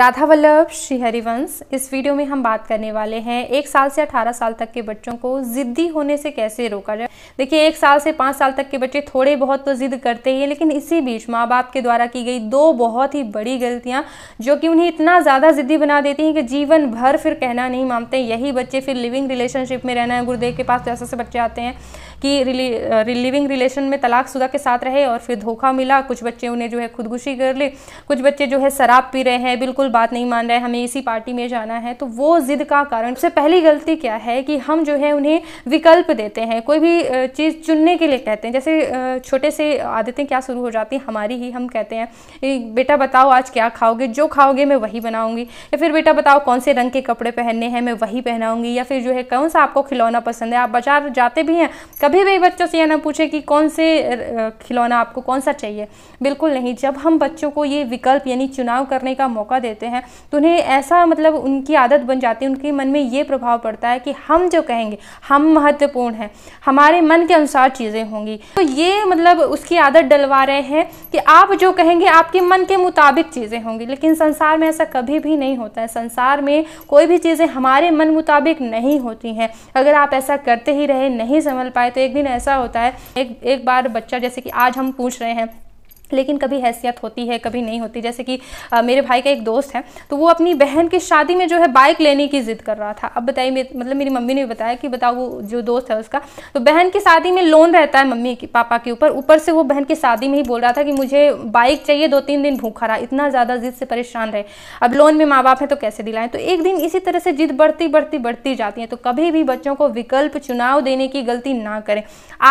राधा वल्लभ श्री हरिवंश इस वीडियो में हम बात करने वाले हैं एक साल से अठारह साल तक के बच्चों को ज़िद्दी होने से कैसे रोका जाए देखिए एक साल से पाँच साल तक के बच्चे थोड़े बहुत तो ज़िद करते ही हैं लेकिन इसी बीच माँ बाप के द्वारा की गई दो बहुत ही बड़ी गलतियाँ जो कि उन्हें इतना ज़्यादा ज़िद्दी बना देती हैं कि जीवन भर फिर कहना नहीं मानते यही बच्चे फिर लिविंग रिलेशनशिप में रहना है गुरुदेव के पास तो ऐसे बच्चे आते हैं कि रिली लिविंग रिलेशन में तलाकशुदा के साथ रहे और फिर धोखा मिला कुछ बच्चे उन्हें जो है खुदकुशी कर ले कुछ बच्चे जो है शराब पी रहे हैं बिल्कुल बात नहीं मान रहे हमें इसी पार्टी में जाना है तो वो जिद का कारण सबसे पहली गलती क्या है कि हम जो है उन्हें विकल्प देते हैं कोई भी चीज़ चुनने के लिए कहते हैं जैसे छोटे से आदतें क्या शुरू हो जाती हैं हमारी ही हम कहते हैं बेटा बताओ आज क्या खाओगे जो खाओगे मैं वही बनाऊंगी या फिर बेटा बताओ कौन से रंग के कपड़े पहनने हैं मैं वही पहनाऊंगी या फिर जो है कौन सा आपको खिलौना पसंद है आप बाजार जाते भी हैं कभी कभी भी बच्चों से यह ना पूछे कि कौन से खिलौना आपको कौन सा चाहिए बिल्कुल नहीं जब हम बच्चों को ये विकल्प यानी चुनाव करने का मौका देते हैं तो उन्हें ऐसा मतलब उनकी आदत बन जाती है उनके मन में ये प्रभाव पड़ता है कि हम जो कहेंगे हम महत्वपूर्ण हैं हमारे मन के अनुसार चीज़ें होंगी तो ये मतलब उसकी आदत डलवा रहे हैं कि आप जो कहेंगे आपके मन के मुताबिक चीज़ें होंगी लेकिन संसार में ऐसा कभी भी नहीं होता है संसार में कोई भी चीज़ें हमारे मन मुताबिक नहीं होती हैं अगर आप ऐसा करते ही रहे नहीं संभल पाए तो एक दिन ऐसा होता है एक एक बार बच्चा जैसे कि आज हम पूछ रहे हैं लेकिन कभी हैसियत होती है कभी नहीं होती जैसे कि आ, मेरे भाई का एक दोस्त है तो वो अपनी बहन की शादी में जो है बाइक लेने की ज़िद कर रहा था अब बताइए मतलब मेरी मम्मी ने भी बताया कि बताओ वो जो दोस्त है उसका तो बहन की शादी में लोन रहता है मम्मी की पापा के ऊपर ऊपर से वो बहन की शादी में ही बोल रहा था कि मुझे बाइक चाहिए दो तीन दिन भूखा रहा इतना ज़्यादा ज़िद से परेशान रहे अब लोन में माँ बाप है तो कैसे दिलाएं तो एक दिन इसी तरह से जिद बढ़ती बढ़ती बढ़ती जाती है तो कभी भी बच्चों को विकल्प चुनाव देने की गलती ना करें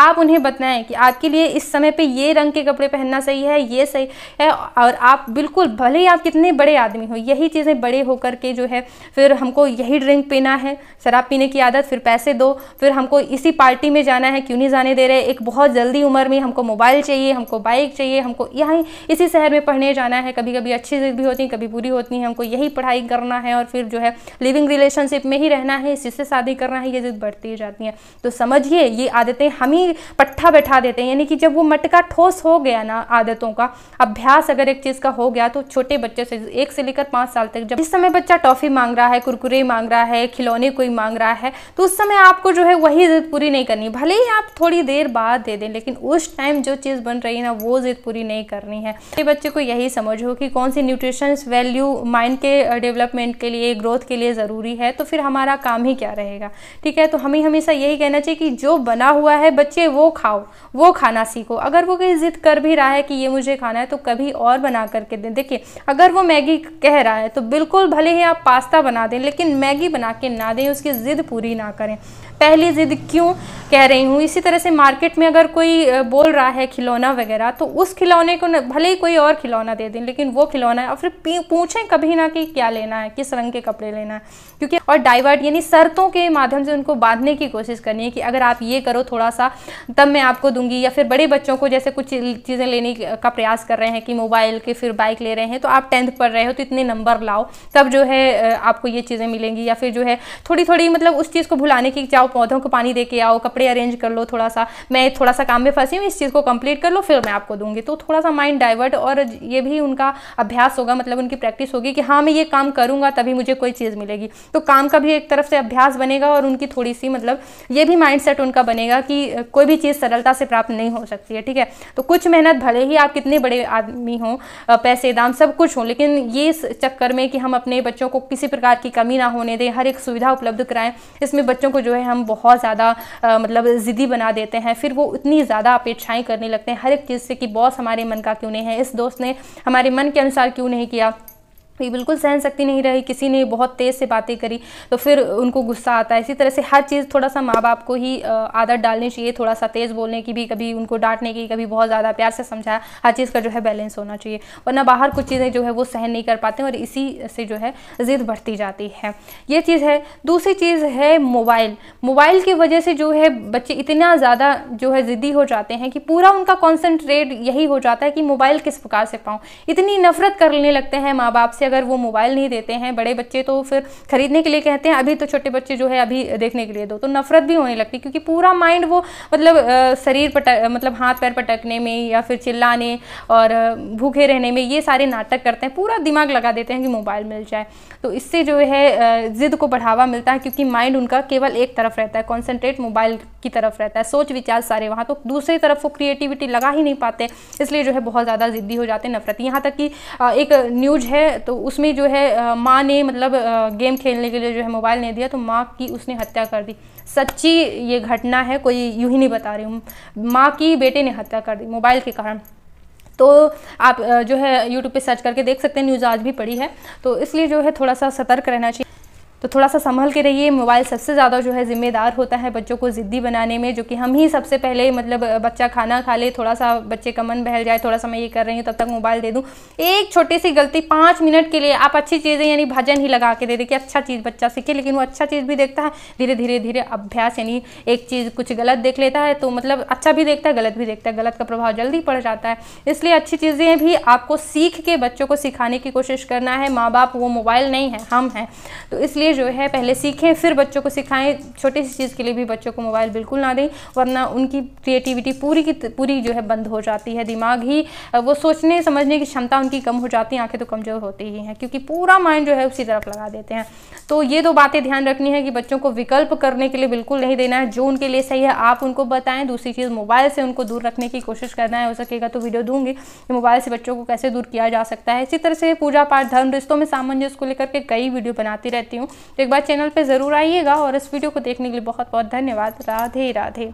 आप उन्हें बताएं कि आपके लिए इस समय पर ये रंग के कपड़े पहनना सही है ये सही है और आप बिल्कुल भले ही आप कितने बड़े आदमी हो यही चीज़ें बड़े होकर के जो है फिर हमको यही ड्रिंक पीना है शराब पीने की आदत फिर पैसे दो फिर हमको इसी पार्टी में जाना है क्यों नहीं जाने दे रहे एक बहुत जल्दी उम्र में हमको मोबाइल चाहिए हमको बाइक चाहिए हमको यहाँ इसी शहर में पढ़ने जाना है कभी कभी अच्छी भी होती है कभी बुरी होती है हमको यही पढ़ाई करना है और फिर जो है लिविंग रिलेशनशिप में ही रहना है इसी से शादी करना है ये जिद बढ़ती जाती है तो समझिए ये आदतें हम ही पट्ठा बैठा देते हैं यानी कि जब वो मटका ठोस हो गया ना आदत आदतों का अभ्यास अगर एक चीज़ का हो गया तो छोटे बच्चे से एक से लेकर पांच साल तक जब जिस समय बच्चा टॉफ़ी मांग रहा है कुरकुरे मांग रहा है खिलौने कोई मांग रहा है तो उस समय आपको जो है वही ज़िद पूरी नहीं करनी भले ही आप थोड़ी देर बाद दे दें लेकिन उस टाइम जो चीज़ बन रही है ना वो ज़िद पूरी नहीं करनी है छोटे बच्चे को यही समझो कि कौन सी न्यूट्रिशन वैल्यू माइंड के डेवलपमेंट के लिए ग्रोथ के लिए ज़रूरी है तो फिर हमारा काम ही क्या रहेगा ठीक है तो हमें हमेशा यही कहना चाहिए कि जो बना हुआ है बच्चे वो खाओ वो खाना सीखो अगर वो कहीं ज़िद कर भी रहा है कि ये मुझे खाना है तो कभी और बना करके दें देखिए अगर वो मैगी कह रहा है तो बिल्कुल भले ही आप पास्ता बना दें लेकिन मैगी बना के ना दें उसकी ज़िद पूरी ना करें पहली ज़िद क्यों कह रही हूँ इसी तरह से मार्केट में अगर कोई बोल रहा है खिलौना वगैरह तो उस खिलौने को भले ही कोई और खिलौना दे दें लेकिन वो खिलौना है और फिर पूछें कभी ना कि क्या लेना है किस रंग के कपड़े लेना है क्योंकि और डाइवर्ट यानी शर्तों के माध्यम से उनको बांधने की कोशिश करनी है कि अगर आप ये करो थोड़ा सा तब मैं आपको दूंगी या फिर बड़े बच्चों को जैसे कुछ चीज़ें लेने का प्रयास कर रहे हैं कि मोबाइल के फिर बाइक ले रहे हैं तो आप टेंथ पढ़ रहे हो तो इतने नंबर लाओ तब जो है आपको ये चीज़ें मिलेंगी या फिर जो है थोड़ी थोड़ी मतलब उस चीज़ को भुलाने की आओ पौधों को पानी दे के आओ कपड़े अरेंज कर लो थोड़ा सा मैं थोड़ा सा काम में फंसी हूँ इस चीज़ को कंप्लीट कर लो फिर मैं आपको दूंगी तो थोड़ा सा माइंड डाइवर्ट और ये भी उनका अभ्यास होगा मतलब उनकी प्रैक्टिस होगी कि हाँ मैं ये काम करूँगा तभी मुझे कोई चीज़ मिलेगी तो काम का भी एक तरफ से अभ्यास बनेगा और उनकी थोड़ी सी मतलब ये भी माइंड उनका बनेगा कि कोई भी चीज़ सरलता से प्राप्त नहीं हो सकती है ठीक है तो कुछ मेहनत भले ही आप कितने बड़े आदमी हों पैसे दाम सब कुछ हों लेकिन ये इस चक्कर में कि हम अपने बच्चों को किसी प्रकार की कमी ना होने दें हर एक सुविधा उपलब्ध कराएं इसमें बच्चों को जो है हम बहुत ज़्यादा मतलब ज़िद्दी बना देते हैं फिर वो इतनी ज़्यादा अपेक्षाएँ करने लगते हैं हर एक चीज़ से कि बॉस हमारे मन का क्यों नहीं है इस दोस्त ने हमारे मन के अनुसार क्यों नहीं किया ये बिल्कुल सहन सकती नहीं रही किसी ने बहुत तेज़ से बातें करी तो फिर उनको गुस्सा आता है इसी तरह से हर चीज़ थोड़ा सा माँ बाप को ही आदत डालनी चाहिए थोड़ा सा तेज़ बोलने की भी कभी उनको डांटने की कभी बहुत ज़्यादा प्यार से समझाया हर चीज़ का जो है बैलेंस होना चाहिए वरना बाहर कुछ चीज़ें जो है वो सहन नहीं कर पाते और इसी से जो है ज़िद बढ़ती जाती है ये चीज़ है दूसरी चीज़ है मोबाइल मोबाइल की वजह से जो है बच्चे इतना ज़्यादा जो है ज़िद्दी हो जाते हैं कि पूरा उनका कॉन्सेंट्रेट यही हो जाता है कि मोबाइल किस प्रकार से पाऊँ इतनी नफरत करने लगते हैं माँ बाप से से अगर वो मोबाइल नहीं देते हैं बड़े बच्चे तो फिर खरीदने के लिए कहते हैं अभी तो छोटे बच्चे जो है अभी देखने के लिए दो तो नफरत भी होने लगती क्योंकि पूरा माइंड वो मतलब शरीर पटक मतलब हाथ पैर पटकने में या फिर चिल्लाने और भूखे रहने में ये सारे नाटक करते हैं पूरा दिमाग लगा देते हैं कि मोबाइल मिल जाए तो इससे जो है ज़िद को बढ़ावा मिलता है क्योंकि माइंड उनका केवल एक तरफ रहता है कॉन्सेंट्रेट मोबाइल की तरफ रहता है सोच विचार सारे वहाँ तो दूसरी तरफ वो क्रिएटिविटी लगा ही नहीं पाते इसलिए जो है बहुत ज़्यादा ज़िद्दी हो जाते हैं नफरत यहाँ तक कि एक न्यूज है तो तो उसमें जो है माँ ने मतलब गेम खेलने के लिए जो है मोबाइल नहीं दिया तो माँ की उसने हत्या कर दी सच्ची ये घटना है कोई यूँ ही नहीं बता रही हूँ माँ की बेटे ने हत्या कर दी मोबाइल के कारण तो आप जो है यूट्यूब पे सर्च करके देख सकते हैं न्यूज़ आज भी पड़ी है तो इसलिए जो है थोड़ा सा सतर्क रहना चाहिए तो थोड़ा सा संभल के रहिए मोबाइल सबसे ज़्यादा जो है ज़िम्मेदार होता है बच्चों को ज़िद्दी बनाने में जो कि हम ही सबसे पहले मतलब बच्चा खाना खा ले थोड़ा सा बच्चे का मन बहल जाए थोड़ा सा मैं ये कर रही हूँ तब तक मोबाइल दे दूँ एक छोटी सी गलती पाँच मिनट के लिए आप अच्छी चीज़ें यानी भजन ही लगा के दे कि अच्छा चीज़ बच्चा सीखे लेकिन वो अच्छा चीज़ भी देखता है धीरे धीरे धीरे अभ्यास यानी एक चीज़ कुछ गलत देख लेता है तो मतलब अच्छा भी देखता है गलत भी देखता है गलत का प्रभाव जल्दी पड़ जाता है इसलिए अच्छी चीज़ें भी आपको सीख के बच्चों को सिखाने की कोशिश करना है माँ बाप वो मोबाइल नहीं है हम हैं तो इसलिए जो है पहले सीखें फिर बच्चों को सिखाएं छोटी सी चीज़ के लिए भी बच्चों को मोबाइल बिल्कुल ना दें वरना उनकी क्रिएटिविटी पूरी की पूरी जो है बंद हो जाती है दिमाग ही वो सोचने समझने की क्षमता उनकी कम हो जाती है आँखें तो कमज़ोर होती ही हैं क्योंकि पूरा माइंड जो है उसी तरफ लगा देते हैं तो ये दो बातें ध्यान रखनी है कि बच्चों को विकल्प करने के लिए बिल्कुल नहीं देना है जो उनके लिए सही है आप उनको बताएं दूसरी चीज़ मोबाइल से उनको दूर रखने की कोशिश करना है हो सकेगा तो वीडियो दूंगी कि मोबाइल से बच्चों को कैसे दूर किया जा सकता है इसी तरह से पूजा पाठ धर्म रिश्तों में सामंजस्य को लेकर के कई वीडियो बनाती रहती हूँ तो एक बार चैनल पर ज़रूर आइएगा और इस वीडियो को देखने के लिए बहुत बहुत धन्यवाद राधे राधे